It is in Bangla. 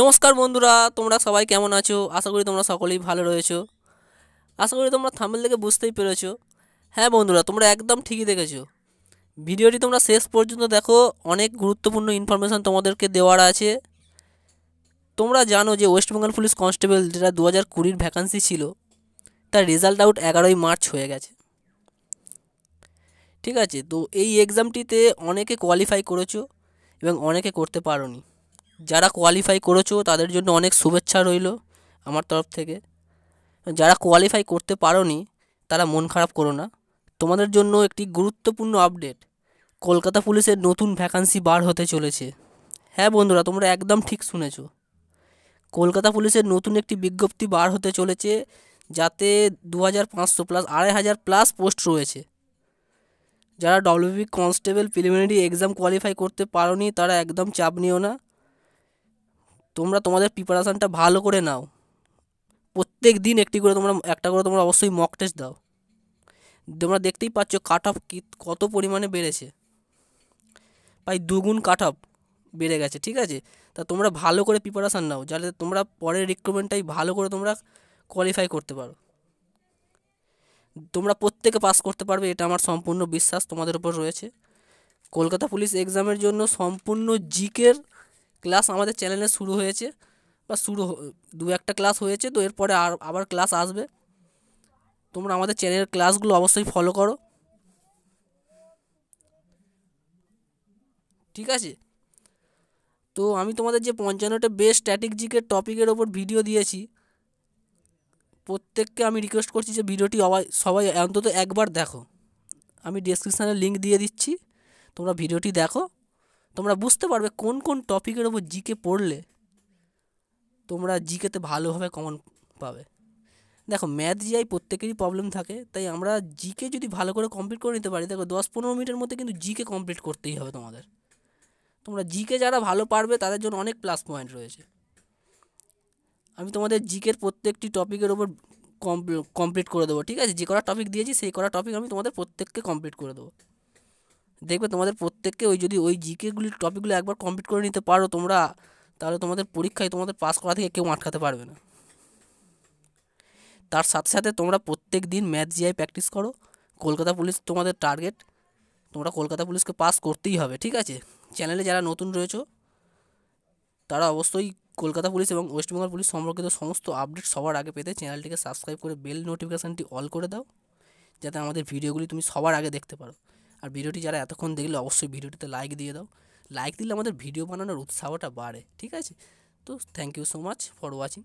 নমস্কার বন্ধুরা তোমরা সবাই কেমন আছো আশা করি তোমরা সকলেই ভালো রয়েছো আশা করি তোমরা থাম্বেল থেকে বুঝতেই পেরেছো হ্যাঁ বন্ধুরা তোমরা একদম ঠিকই দেখেছো ভিডিওটি তোমরা শেষ পর্যন্ত দেখো অনেক গুরুত্বপূর্ণ ইনফরমেশান তোমাদেরকে দেওয়ার আছে তোমরা জানো যে ওয়েস্ট বেঙ্গল পুলিশ কনস্টেবল যেটা দু হাজার কুড়ির ভ্যাকান্সি ছিল তার রেজাল্ট আউট এগারোই মার্চ হয়ে গেছে ঠিক আছে তো এই এক্সামটিতে অনেকে কোয়ালিফাই করেছো এবং অনেকে করতে পারোনি যারা কোয়ালিফাই করেছো তাদের জন্য অনেক শুভেচ্ছা রইল আমার তরফ থেকে যারা কোয়ালিফাই করতে নি তারা মন খারাপ করো না তোমাদের জন্য একটি গুরুত্বপূর্ণ আপডেট কলকাতা পুলিশের নতুন ভ্যাকান্সি বার হতে চলেছে হ্যাঁ বন্ধুরা তোমরা একদম ঠিক শুনেছ কলকাতা পুলিশের নতুন একটি বিজ্ঞপ্তি বার হতে চলেছে যাতে দু হাজার পাঁচশো প্লাস আড়াই হাজার প্লাস পোস্ট রয়েছে যারা WB constable preliminary exam qualify করতে পারো তারা একদম চাপ নিও না তোমরা তোমাদের প্রিপারেশানটা ভালো করে নাও প্রত্যেক দিন একটি করে তোমরা একটা করে তোমরা অবশ্যই মক টেস্ট দাও তোমরা দেখতেই পাচ্ছ কাট অফ কত পরিমাণে বেড়েছে প্রায় দুগুণ কাট অফ বেড়ে গেছে ঠিক আছে তা তোমরা ভালো করে প্রিপারেশান নাও যাতে তোমরা পরের রিক্রুটমেন্টটাই ভালো করে তোমরা কোয়ালিফাই করতে পারো তোমরা প্রত্যেকে পাস করতে পারবে এটা আমার সম্পূর্ণ বিশ্বাস তোমাদের উপর রয়েছে কলকাতা পুলিশ এক্সামের জন্য সম্পূর্ণ জিকের ক্লাস আমাদের চ্যানেলে শুরু হয়েছে বা শুরু দু একটা ক্লাস হয়েছে তো এরপরে আর আবার ক্লাস আসবে তোমরা আমাদের চ্যানেলের ক্লাসগুলো অবশ্যই ফলো করো ঠিক আছে তো আমি তোমাদের যে পঞ্চান্নটা বেস্ট স্ট্র্যাটেজিকের টপিকের ওপর ভিডিও দিয়েছি প্রত্যেককে আমি রিকোয়েস্ট করছি যে ভিডিওটি সবাই অন্তত একবার দেখো আমি ডিসক্রিপশানে লিঙ্ক দিয়ে দিচ্ছি তোমরা ভিডিওটি দেখো তোমরা বুঝতে পারবে কোন কোন টপিকের ওপর জিকে পড়লে তোমরা জিকেতে ভালোভাবে কমন পাবে দেখো ম্যাথ জিআই প্রত্যেকেরই প্রবলেম থাকে তাই আমরা জিকে যদি ভালো করে কমপ্লিট করে নিতে পারি দেখো দশ পনেরো মিনিটের মধ্যে কিন্তু জিকে কমপ্লিট করতেই হবে তোমাদের তোমরা জিকে যারা ভালো পারবে তাদের জন্য অনেক প্লাস পয়েন্ট রয়েছে আমি তোমাদের জিকের প্রত্যেকটি টপিকের ওপর কমপ্লিট করে দেবো ঠিক আছে যে কটা টপিক দিয়েছি সেই করা টপিক আমি তোমাদের প্রত্যেককে কমপ্লিট করে দেবো দেখবে তোমাদের প্রত্যেককে ওই যদি ওই জিকেগুলির টপিকগুলো একবার কমপ্লিট করে নিতে পারো তোমরা তাহলে তোমাদের পরীক্ষায় তোমাদের পাস করা থেকে কেউ আটকাতে পারবে না তার সাথে সাথে তোমরা প্রত্যেক দিন ম্যাথ জিআই প্র্যাকটিস করো কলকাতা পুলিশ তোমাদের টার্গেট তোমরা কলকাতা পুলিশকে পাস করতেই হবে ঠিক আছে চ্যানেলে যারা নতুন রয়েছে তারা অবশ্যই কলকাতা পুলিশ এবং ওয়েস্টবেঙ্গল পুলিশ সম্পর্কিত সমস্ত আপডেট সবার আগে পেতে চ্যানেলটিকে সাবস্ক্রাইব করে বেল নোটিফিকেশানটি অল করে দাও যাতে আমাদের ভিডিওগুলি তুমি সবার আগে দেখতে পারো আর ভিডিওটি যারা এতক্ষণ দেখলে অবশ্যই ভিডিওটিতে লাইক দিয়ে দাও লাইক দিলে আমাদের ভিডিও বানানোর উৎসাহটা বাড়ে ঠিক আছে তো thank you so much for watching